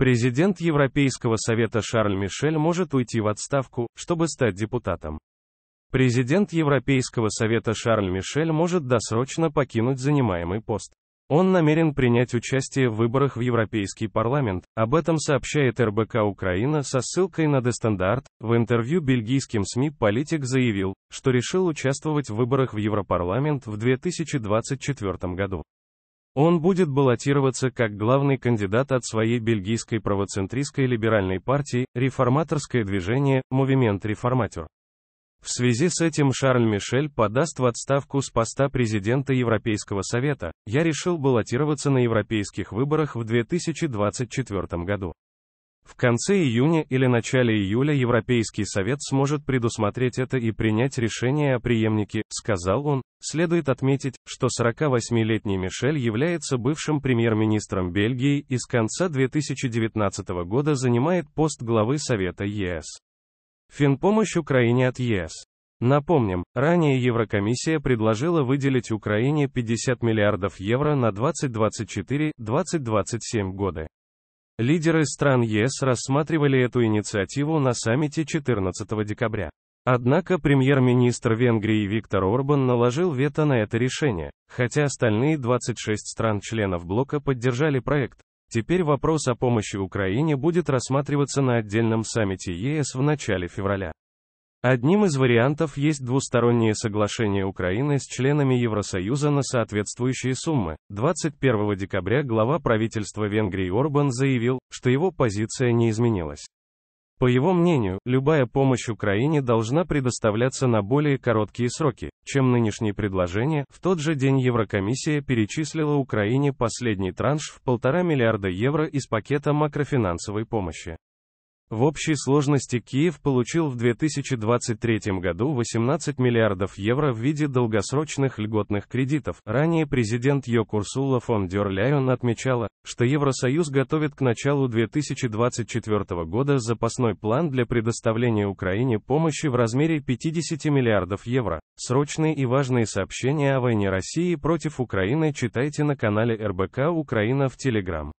Президент Европейского совета Шарль Мишель может уйти в отставку, чтобы стать депутатом. Президент Европейского совета Шарль Мишель может досрочно покинуть занимаемый пост. Он намерен принять участие в выборах в Европейский парламент, об этом сообщает РБК Украина со ссылкой на Дестандарт. В интервью бельгийским СМИ политик заявил, что решил участвовать в выборах в Европарламент в 2024 году. Он будет баллотироваться как главный кандидат от своей бельгийской правоцентристской либеральной партии, реформаторское движение, Мувимент Реформатор. В связи с этим Шарль Мишель подаст в отставку с поста президента Европейского совета. Я решил баллотироваться на европейских выборах в 2024 году. В конце июня или начале июля Европейский совет сможет предусмотреть это и принять решение о преемнике, сказал он. Следует отметить, что 48-летний Мишель является бывшим премьер-министром Бельгии и с конца 2019 года занимает пост главы Совета ЕС. Финпомощь Украине от ЕС. Напомним, ранее Еврокомиссия предложила выделить Украине 50 миллиардов евро на 2024-2027 годы. Лидеры стран ЕС рассматривали эту инициативу на саммите 14 декабря. Однако премьер-министр Венгрии Виктор Орбан наложил вето на это решение, хотя остальные 26 стран-членов блока поддержали проект. Теперь вопрос о помощи Украине будет рассматриваться на отдельном саммите ЕС в начале февраля. Одним из вариантов есть двусторонние соглашения Украины с членами Евросоюза на соответствующие суммы. 21 декабря глава правительства Венгрии Орбан заявил, что его позиция не изменилась. По его мнению, любая помощь Украине должна предоставляться на более короткие сроки, чем нынешние предложения. В тот же день Еврокомиссия перечислила Украине последний транш в полтора миллиарда евро из пакета макрофинансовой помощи. В общей сложности Киев получил в 2023 году 18 миллиардов евро в виде долгосрочных льготных кредитов. Ранее президент Йокурсула фон дер Ляйон отмечала, что Евросоюз готовит к началу 2024 года запасной план для предоставления Украине помощи в размере 50 миллиардов евро. Срочные и важные сообщения о войне России против Украины читайте на канале РБК Украина в Телеграм.